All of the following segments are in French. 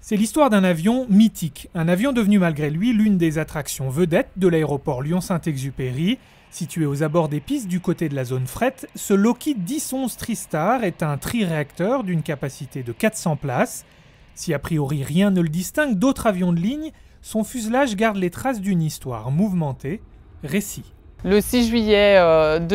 C'est l'histoire d'un avion mythique, un avion devenu malgré lui l'une des attractions vedettes de l'aéroport Lyon-Saint-Exupéry. Situé aux abords des pistes du côté de la zone fret, ce Lockheed 1011 TriStar est un tri-réacteur d'une capacité de 400 places. Si a priori rien ne le distingue d'autres avions de ligne, son fuselage garde les traces d'une histoire mouvementée, récit. Le 6 juillet 2001,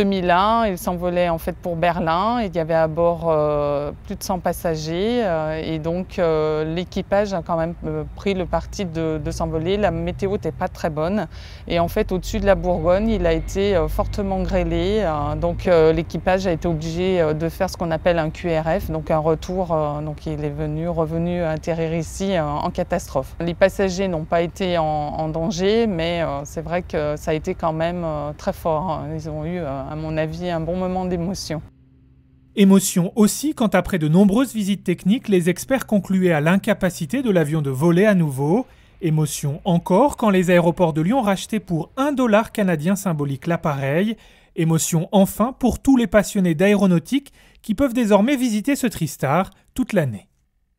euh, il s'envolait en fait pour Berlin. Il y avait à bord euh, plus de 100 passagers euh, et donc l'équipage a quand même pris le parti de, s'envoler. La météo n'était pas très bonne et en fait au-dessus de la Bourgogne, il a été fortement grêlé. donc l'équipage a été obligé de faire ce qu'on appelle un QRF, donc un retour. donc il est venu revenu atterrir ici en catastrophe. Les passagers n'ont pas été en, en danger, mais c'est vrai que ça a été quand même très fort. Hein. Ils ont eu, euh, à mon avis, un bon moment d'émotion. Émotion aussi quand après de nombreuses visites techniques, les experts concluaient à l'incapacité de l'avion de voler à nouveau. Émotion encore quand les aéroports de Lyon rachetaient pour 1 dollar canadien symbolique l'appareil. Émotion enfin pour tous les passionnés d'aéronautique qui peuvent désormais visiter ce Tristar toute l'année.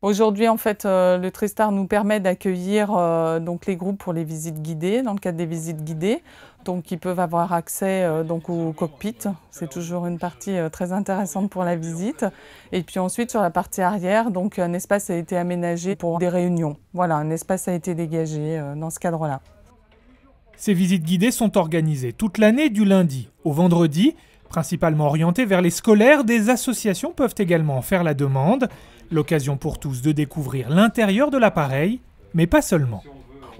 Aujourd'hui, en fait, euh, le Tristar nous permet d'accueillir euh, donc les groupes pour les visites guidées, dans le cadre des visites guidées donc peuvent avoir accès euh, donc au cockpit. C'est toujours une partie euh, très intéressante pour la visite. Et puis ensuite sur la partie arrière, donc un espace a été aménagé pour des réunions. Voilà, un espace a été dégagé euh, dans ce cadre-là. Ces visites guidées sont organisées toute l'année du lundi au vendredi, principalement orientées vers les scolaires. Des associations peuvent également faire la demande. L'occasion pour tous de découvrir l'intérieur de l'appareil, mais pas seulement.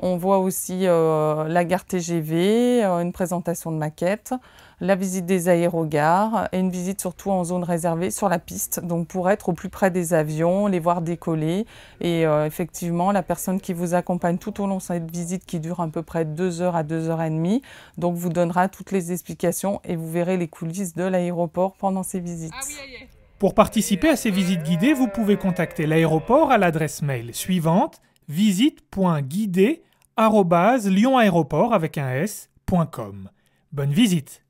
On voit aussi euh, la gare TGV, euh, une présentation de maquette, la visite des aérogares et une visite surtout en zone réservée sur la piste, donc pour être au plus près des avions, les voir décoller. Et euh, effectivement, la personne qui vous accompagne tout au long de cette visite qui dure à peu près 2 heures à 2 heures et demie, donc vous donnera toutes les explications et vous verrez les coulisses de l'aéroport pendant ces visites. Ah pour participer à ces visites guidées, vous pouvez contacter l'aéroport à l'adresse mail suivante visite.guidée lyonaéroport avec un s.com. Bonne visite